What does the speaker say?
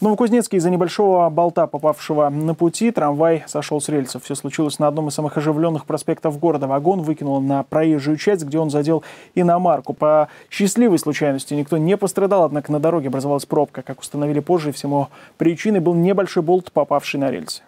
В Новокузнецке из-за небольшого болта, попавшего на пути, трамвай сошел с рельсов. Все случилось на одном из самых оживленных проспектов города. Вагон выкинул на проезжую часть, где он задел иномарку. По счастливой случайности никто не пострадал, однако на дороге образовалась пробка. Как установили позже, всему причиной был небольшой болт, попавший на рельсы.